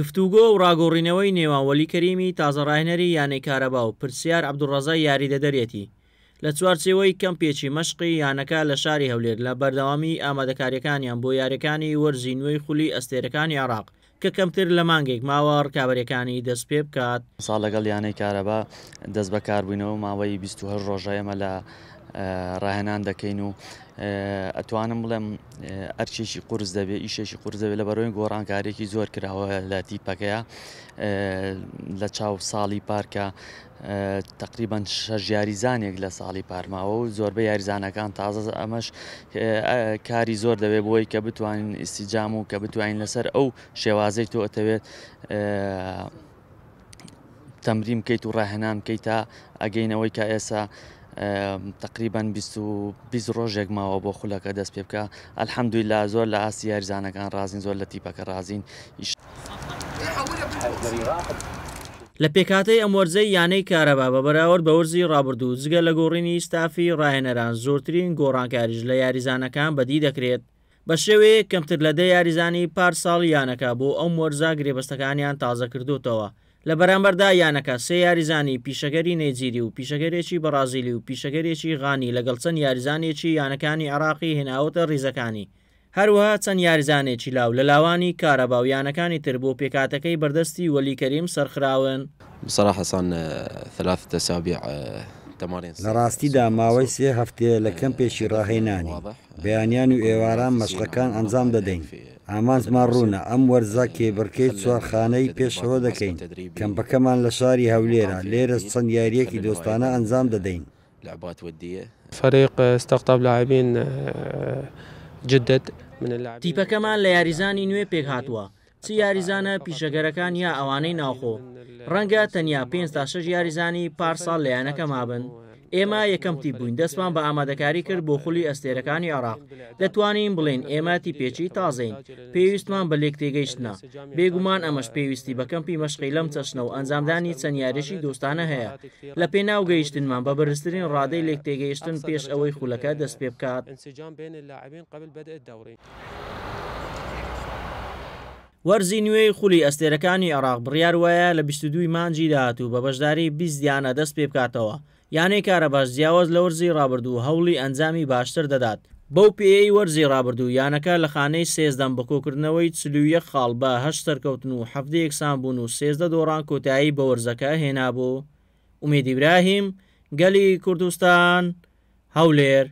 گفتوگۆ و ڕاگۆڕینەوەی نێوانوەلی کەریمی تازەڕاهێنەری یانەی کارەبا و پرسیار عبدوڕزای یاری دەدەرێتی لە چوارچەوەی کەم پێچی مەشقی یانەکە لە شاری هەولێر لە بەردەوامی ئامادەکاریەکانیان بۆ یاریەکانی وەرزی نوێی خولی ئەستێرەکانی عراق کە کەمتر لە مانگێک ماوە ڕکابەرەکانی دەست پێ بکات ساڵ لەگەڵ یانەی کارەبا دەست بەکاربووینەوە ماوەی 28 ڕۆژەیەمە لە ڕاهێنان دەکەین و ئەتوانم بڵێم ئەرچێکی قرس دەبێت ئیشێکی قرس دەبێت لە بەرەوەی گۆڕانکارێکی زۆر کراوە لە تیپەکەیە لە چاو ساڵی پارکە تقریبان شەژ یاریزانێک لە ساڵی پارماوە و زۆربە یاریزانەکان تازە ئەمەش کاری زۆر دەوێت بۆی کە بتوانین ئیسیجام و کە بتوانین لەسەر ئەو شێوازەی تۆ ئەتەوێت تەمریم کەیت و ڕاهێنان بکەیت تا ئەگەینەوەی کە ئێسا تقریبان 20 ڕۆژێک ماوە بۆ خولەکە دەست پێ بکە ئەلحەمدوی لا زۆر لە ئاسی یاریزانەکان رازین زۆر لە تیپەکە رازین لە پێکاتەی ئەمۆرزەی یانەی کارەبا بە بەراورد بە وەرزی ڕابردوو جگە لە گۆڕینی ستافی ڕایەنەران زۆرترین گۆڕانکاریش لە یاریزانەکان بەدی دەکرێت بە شێوەیە کەمتر لەدە یاریزانی پار ساڵ یانەکە بۆ ئەم وەرزا گرێبەستەکانیان تازە کردوتەوە لە بەرامبەردا یانەکە سێ یاریزانی پیشەگەری نێزیری و پیشەگەرێکی بەرازیلی و پیشەگەرێکی غانی لەگەڵ چەند یاریزانێکی یانەکانی عراقی هێناوتە ریزەکانی هەروەها چەند یاریزانێکی لاو لە لاوانی کارەباویانەکانی تر بۆ پێکاتەکەی بەردەستی وەلیکەریم سەرخراون بسرا حەسان ثلاث تەسابیع لە ڕاستیدا ماوەی سێ هەفتەیە لە کەم پێشی ڕاهێنانی بەیانیان و ئێواران مەشقەکان ئەنجام دەدەین. ئامانزمان ڕوونە ئەم وەرزە کێبڕکەی چوارخانەی پێشەوە دەکەین کەم بەکەمان لە شاری هەولێرە لێرە چەند یاریەکی دۆستانە ئەنجام دەدەین فەرق ستەقتاب لاعبین جدت تیپەکەمان لە یاریزانی نوێ پێک هاتووە چی یاریزانە پیشەگەرەکان یا ئەوانەی ناوخۆ ڕەنگە تەنیا پێ تا شش یاریزانی پارسال لەیانەکە مابن ئێمە یەکەمتی بووین دەستمان بە ئامادەکاری کرد بۆ خولی ئەستێرەکانی عراق دەتوانین بڵێن ئێمەتی پێچی تازین پێویستمان بە لێک تێگەیشتنا بێگومان ئەمەش پێویستی بە کەمپی مەشقی لەم چەشنە و ئەنجامدانی چەند یاریشی دۆستانە هەیە لە پێناو گەیشتنمان بە بەرزترین ڕادەی لێک تێگەیشتن پێش ئەوەی خولەکە دەست پێ بکات. وەرزی نوێی خولی ئەستێرەکانی عراق بڕیار وایە لە 22 مانجی داهات و بە بەشداری 20 دیانە دەست پێ بکاتەوە. یانەی کارە باش جیاواز لە وەرزی ڕابردوو هەوڵی ئەنجامی باشتر دەدات بەو پێی وەرزی ڕابردوو یانەکە لە خانەی سێزدەم بەکۆکردنەوەی چلوویە خاڵ بە هەش سەرکەوتن و هەفتەی یەکسان بوون و سێزدە دۆڕان کۆتایی بە وەرزەکە هێنابوو ئومێدیبراهیم گەلی کوردستان هەولێر